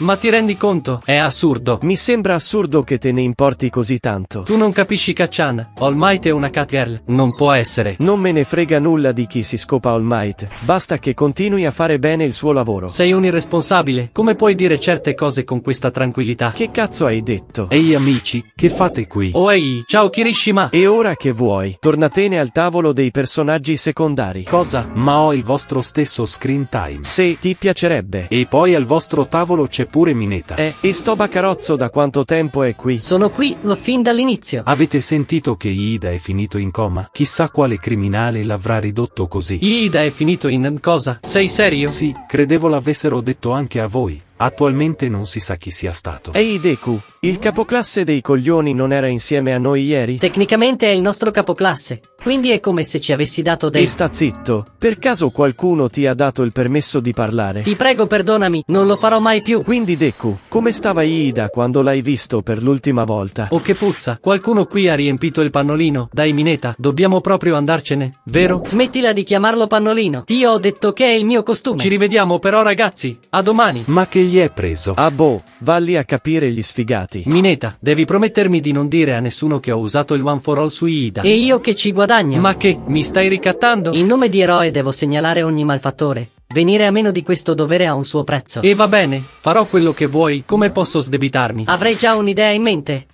Ma ti rendi conto? È assurdo. Mi sembra assurdo che te ne importi così tanto. Tu non capisci Kachan. All Might è una cat girl. Non può essere. Non me ne frega nulla di chi si scopa All Might. Basta che continui a fare bene il suo lavoro. Sei un irresponsabile. Come puoi dire certe cose con questa tranquillità? Che cazzo hai detto? Ehi amici, che fate qui? Oh ehi, ciao Kirishima. E ora che vuoi? Tornatene al tavolo dei personaggi secondari. Cosa? Ma ho il vostro stesso screen time. Se ti piacerebbe. E poi al vostro tavolo c'è c'è pure Mineta. Eh, e sto Baccarozzo da quanto tempo è qui? Sono qui, ma fin dall'inizio. Avete sentito che Iida è finito in coma? Chissà quale criminale l'avrà ridotto così. Iida è finito in cosa? Sei serio? Sì, credevo l'avessero detto anche a voi. Attualmente non si sa chi sia stato. Ehi Deku, il capoclasse dei coglioni non era insieme a noi ieri? Tecnicamente è il nostro capoclasse. Quindi è come se ci avessi dato del... E sta zitto. Per caso qualcuno ti ha dato il permesso di parlare? Ti prego perdonami, non lo farò mai più. Quindi Deku, come stava Iida quando l'hai visto per l'ultima volta? Oh che puzza, qualcuno qui ha riempito il pannolino. Dai Mineta, dobbiamo proprio andarcene, vero? Smettila di chiamarlo pannolino. Ti ho detto che è il mio costume. Ci rivediamo però ragazzi, a domani. Ma che gli è preso? Ah boh, valli a capire gli sfigati. Mineta, devi promettermi di non dire a nessuno che ho usato il one for all su Iida. E io che ci guadagno guadagno. Ma che, mi stai ricattando? In nome di eroe devo segnalare ogni malfattore. Venire a meno di questo dovere ha un suo prezzo. E va bene, farò quello che vuoi, come posso sdebitarmi? Avrei già un'idea in mente.